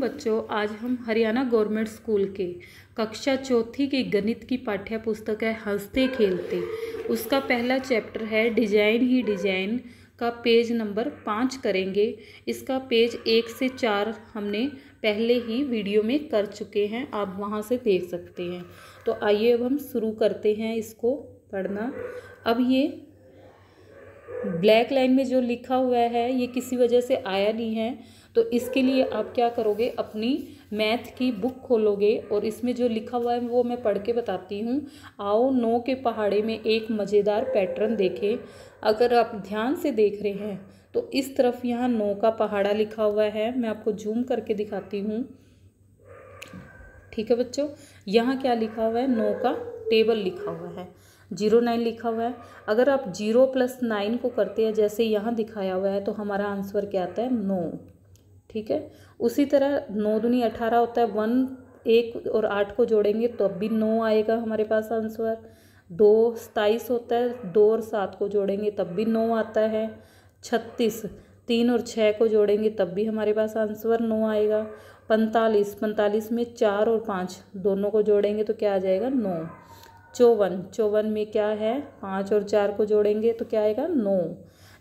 बच्चों आज हम हरियाणा गवर्नमेंट स्कूल के कक्षा चौथी की गणित की पाठ्य पुस्तक है हंसते खेलते उसका पहला चैप्टर है डिजाइन ही डिजाइन का पेज नंबर पाँच करेंगे इसका पेज एक से चार हमने पहले ही वीडियो में कर चुके हैं आप वहाँ से देख सकते हैं तो आइए अब हम शुरू करते हैं इसको पढ़ना अब ये ब्लैक लाइन में जो लिखा हुआ है ये किसी वजह से आया नहीं है तो इसके लिए आप क्या करोगे अपनी मैथ की बुक खोलोगे और इसमें जो लिखा हुआ है वो मैं पढ़ के बताती हूँ आओ नौ के पहाड़े में एक मज़ेदार पैटर्न देखें अगर आप ध्यान से देख रहे हैं तो इस तरफ यहाँ नौ का पहाड़ा लिखा हुआ है मैं आपको जूम करके दिखाती हूँ ठीक है बच्चों यहाँ क्या लिखा हुआ है नौ का टेबल लिखा हुआ है जीरो नाइन लिखा हुआ है अगर आप जीरो प्लस नाइन को करते हैं जैसे यहाँ दिखाया हुआ है तो हमारा आंसर क्या आता है नौ ठीक है उसी तरह नौ दुनी अठारह होता है वन एक और आठ को जोड़ेंगे तो अब भी नौ आएगा हमारे पास आंसर दो सताईस होता है दो और सात को जोड़ेंगे तब भी नौ आता है छत्तीस तीन और छः को जोड़ेंगे तब भी हमारे पास आंसर नौ आएगा पैंतालीस पैंतालीस में चार और पाँच दोनों को जोड़ेंगे तो क्या आ जाएगा नौ चौवन चौवन में क्या है पाँच और चार को जोड़ेंगे तो क्या आएगा नौ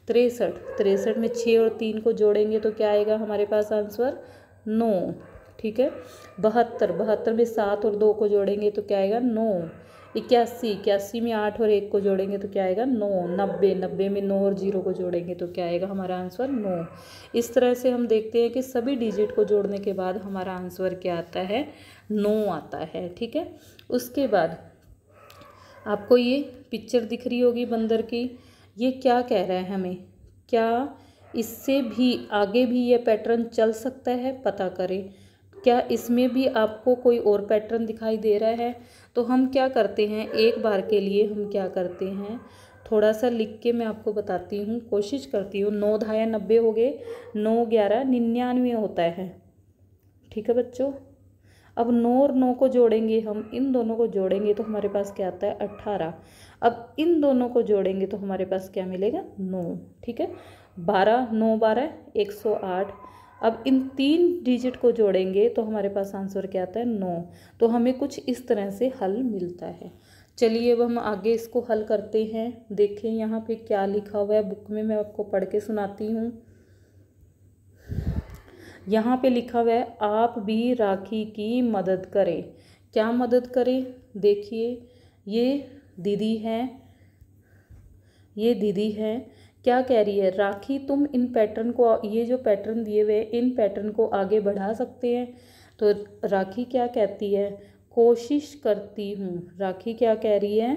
तिरसठ तिरसठ में छः और तीन को जोड़ेंगे तो क्या आएगा हमारे पास आंसर नौ ठीक है बहत्तर बहत्तर में सात और दो को जोड़ेंगे तो क्या आएगा नौ इक्यासी इक्यासी में आठ और एक को जोड़ेंगे तो क्या आएगा नौ नब्बे नब्बे में नौ और जीरो को जोड़ेंगे तो क्या आएगा हमारा आंसर नौ इस तरह से हम देखते हैं कि सभी डिजिट को जोड़ने के बाद हमारा आंसर क्या आता है नौ आता है ठीक है उसके बाद आपको ये पिक्चर दिख रही होगी बंदर की ये क्या कह रहा है हमें क्या इससे भी आगे भी ये पैटर्न चल सकता है पता करें क्या इसमें भी आपको कोई और पैटर्न दिखाई दे रहा है तो हम क्या करते हैं एक बार के लिए हम क्या करते हैं थोड़ा सा लिख के मैं आपको बताती हूँ कोशिश करती हूँ नौ धाया नब्बे हो गए नौ ग्यारह निन्यानवे होता है ठीक है बच्चों अब नौ और नौ को जोड़ेंगे हम इन दोनों को जोड़ेंगे तो हमारे पास क्या आता है अट्ठारह अब इन दोनों को जोड़ेंगे तो हमारे पास क्या मिलेगा नौ ठीक है बारह नौ बारह एक सौ आठ अब इन तीन डिजिट को जोड़ेंगे तो हमारे पास आंसर क्या आता है नौ तो हमें कुछ इस तरह से हल मिलता है चलिए अब हम आगे इसको हल करते हैं देखें यहाँ पे क्या लिखा हुआ है बुक में मैं आपको पढ़ के सुनाती हूँ यहाँ पे लिखा हुआ है आप भी राखी की मदद करें क्या मदद करें देखिए ये दीदी है ये दीदी है क्या कह रही है राखी तुम इन पैटर्न को ये जो पैटर्न दिए हुए इन पैटर्न को आगे बढ़ा सकते हैं तो राखी क्या कहती है कोशिश करती हूँ राखी क्या कह रही है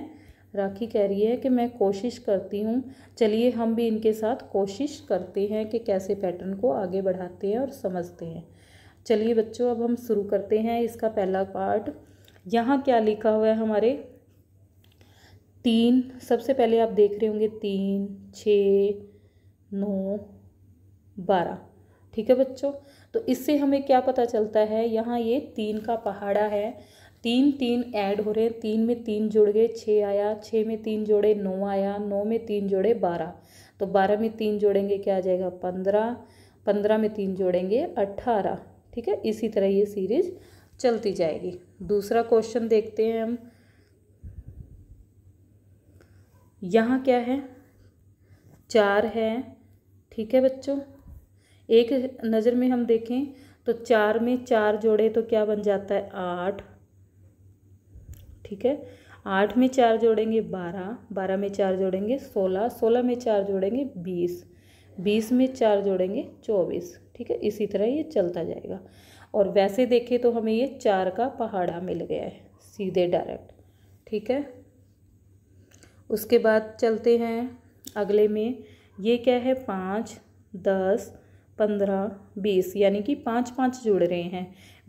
राखी कह रही है कि मैं कोशिश करती हूँ चलिए हम भी इनके साथ कोशिश करते हैं कि कैसे पैटर्न को आगे बढ़ाते हैं और समझते हैं चलिए बच्चों अब हम शुरू करते हैं इसका पहला पार्ट यहाँ क्या लिखा हुआ है हमारे तीन सबसे पहले आप देख रहे होंगे तीन छ नौ बारह ठीक है बच्चों तो इससे हमें क्या पता चलता है यहाँ ये तीन का पहाड़ा है तीन तीन ऐड हो रहे हैं तीन में तीन जुड़ गए छः आया छः में तीन जोड़े नौ आया नौ में तीन जोड़े बारह तो बारह में तीन जोड़ेंगे क्या आ जाएगा पंद्रह पंद्रह में तीन जोड़ेंगे अट्ठारह ठीक है इसी तरह ये सीरीज चलती जाएगी दूसरा क्वेश्चन देखते हैं हम यहाँ क्या है चार है ठीक है बच्चों एक नज़र में हम देखें तो चार में चार जोड़े तो क्या बन जाता है आठ ठीक है आठ में चार जोड़ेंगे बारह बारह में चार जोड़ेंगे सोलह सोलह में चार जोड़ेंगे बीस बीस में चार जोड़ेंगे चौबीस ठीक है इसी तरह ये चलता जाएगा और वैसे देखें तो हमें ये चार का पहाड़ा मिल गया है सीधे डायरेक्ट ठीक है उसके बाद चलते हैं अगले में ये क्या है पाँच दस पंद्रह बीस यानी कि पाँच पाँच जोड़ रहे हैं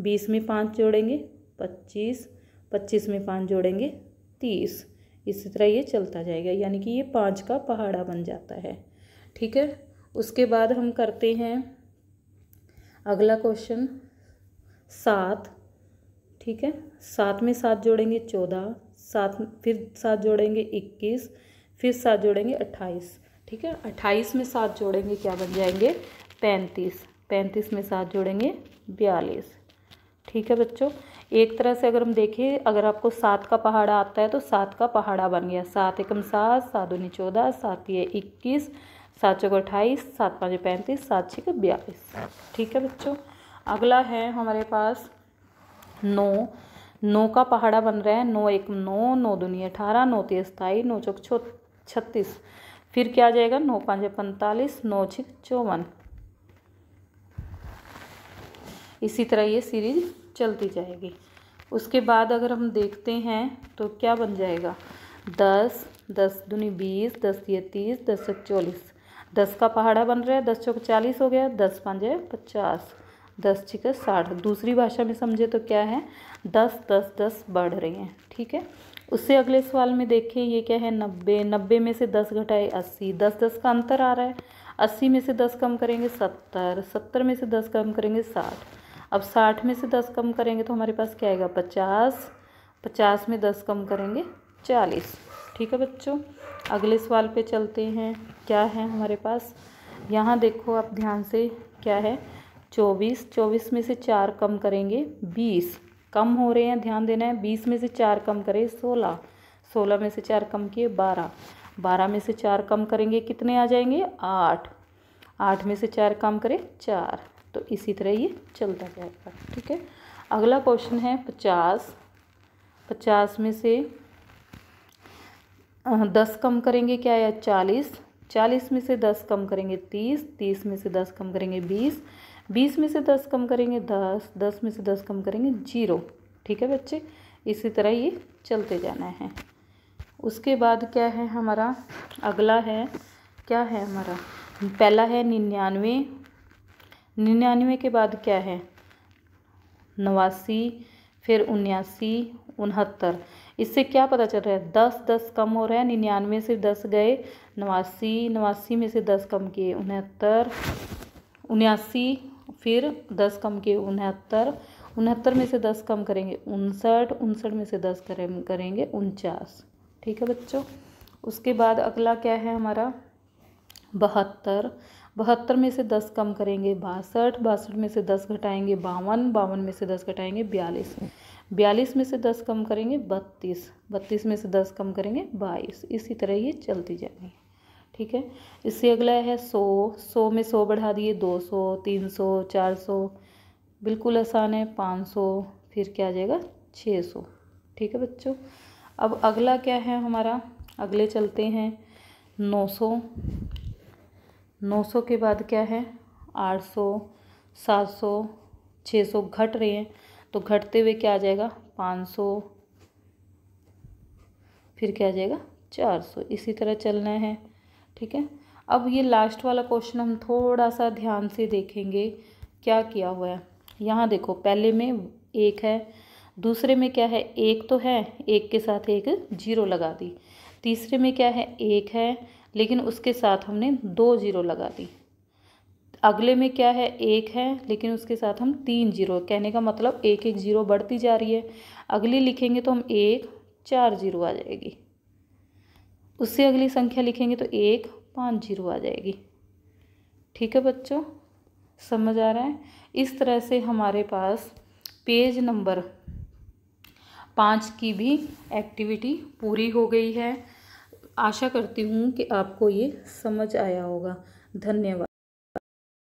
बीस में पाँच जोड़ेंगे पच्चीस पच्चीस में पाँच जोड़ेंगे तीस इसी तरह ये चलता जाएगा यानी कि ये पाँच का पहाड़ा बन जाता है ठीक है उसके बाद हम करते हैं अगला क्वेश्चन सात ठीक है सात में सात जोड़ेंगे चौदह सात फिर सात जोड़ेंगे इक्कीस फिर सात जोड़ेंगे अट्ठाईस ठीक है अट्ठाईस में सात जोड़ेंगे क्या बन जाएंगे पैंतीस पैंतीस में सात जोड़ेंगे बयालीस ठीक है बच्चों एक तरह से अगर हम देखें अगर आपको सात का पहाड़ा आता है तो सात का पहाड़ा बन गया सात एकम सात सात दूनी चौदह सात ये इक्कीस सात चौक अट्ठाईस सात पाँच पैंतीस सात छः बयालीस ठीक है बच्चों अगला है हमारे पास नौ नौ का पहाड़ा बन रहा है नौ एक नौ नौ दुनिया अठारह नौ तीस सताई नौ चौक छत्तीस फिर क्या आ जाएगा नौ पाँच पैंतालीस नौ छिक चौवन इसी तरह ये सीरीज चलती जाएगी उसके बाद अगर हम देखते हैं तो क्या बन जाएगा दस दस दुनी बीस दस ये तीस दस एक चौलीस दस का पहाड़ा बन रहा है दस चौक चालीस हो गया दस पाँच पचास दस छिक साठ दूसरी भाषा में समझे तो क्या है दस दस दस बढ़ रही हैं ठीक है उससे अगले सवाल में देखें ये क्या है नब्बे नब्बे में से दस घटाए अस्सी दस दस का अंतर आ रहा है अस्सी में से दस कम करेंगे सत्तर सत्तर में से दस कम करेंगे साठ अब साठ में से दस कम करेंगे तो हमारे पास क्या आएगा पचास पचास में दस कम करेंगे चालीस ठीक है बच्चों अगले सवाल पे चलते हैं क्या है हमारे पास यहाँ देखो आप ध्यान से क्या है चौबीस चौबीस में से चार कम करेंगे बीस कम हो रहे हैं ध्यान देना है बीस में से चार कम करें सोलह सोलह में से चार कम किए बारह बारह में से चार कम करेंगे कितने आ जाएंगे आठ आठ में से चार कम करें चार तो इसी तरह ये चलता जाएगा ठीक है अगला क्वेश्चन है पचास पचास में से दस कम करेंगे क्या है चालीस चालीस में से दस कम करेंगे तीस तीस में से दस कम करेंगे बीस बीस में से दस कम करेंगे दस दस में से दस कम करेंगे जीरो ठीक है बच्चे इसी तरह ये चलते जाना है उसके बाद क्या है हमारा अगला है क्या है हमारा पहला है निन्यानवे निन्यानवे के बाद क्या है नवासी फिर उन्यासी उनहत्तर इससे क्या पता चल रहा है दस दस कम हो रहा है निन्यानवे से दस गए नवासी नवासी में से दस कम किए उनहत्तर उन्यासी फिर दस कम किए उनहत्तर उनहत्तर में से दस कम करेंगे उनसठ उनसठ में से दस करें करेंगे उनचास ठीक है बच्चों उसके बाद अगला क्या है हमारा बहत्तर बहत्तर में से दस कम करेंगे बासठ बासठ में से दस घटाएंगे बावन बावन में से दस घटाएंगे बयालीस बयालीस में से दस कम करेंगे बत्तीस बत्तीस में से दस कम करेंगे बाईस इसी तरह ये चलती जाएंगी ठीक है इससे अगला है सौ सौ में सौ बढ़ा दिए दो सौ तीन सौ चार सौ बिल्कुल आसान है पाँच सौ फिर क्या आ जाएगा छः सौ ठीक है बच्चों अब अगला क्या है हमारा अगले चलते हैं नौ सौ नौ सौ के बाद क्या है आठ सौ सात सौ छः सौ घट रहे हैं तो घटते हुए क्या आ जाएगा पाँच सौ फिर क्या आ जाएगा चार सौ इसी तरह चलना है ठीक है अब ये लास्ट वाला क्वेश्चन हम थोड़ा सा ध्यान से देखेंगे क्या किया हुआ है यहाँ देखो पहले में एक है दूसरे में क्या है एक तो है एक के साथ एक जीरो लगा दी तीसरे में क्या है एक है लेकिन उसके साथ हमने दो ज़ीरो लगा दी अगले में क्या है एक है लेकिन उसके साथ हम तीन जीरो कहने का मतलब एक एक जीरो बढ़ती जा रही है अगली लिखेंगे तो हम एक चार जीरो आ जाएगी उससे अगली संख्या लिखेंगे तो एक पाँच जीरो आ जाएगी ठीक है बच्चों समझ आ रहा है इस तरह से हमारे पास पेज नंबर पाँच की भी एक्टिविटी पूरी हो गई है आशा करती हूँ कि आपको ये समझ आया होगा धन्यवाद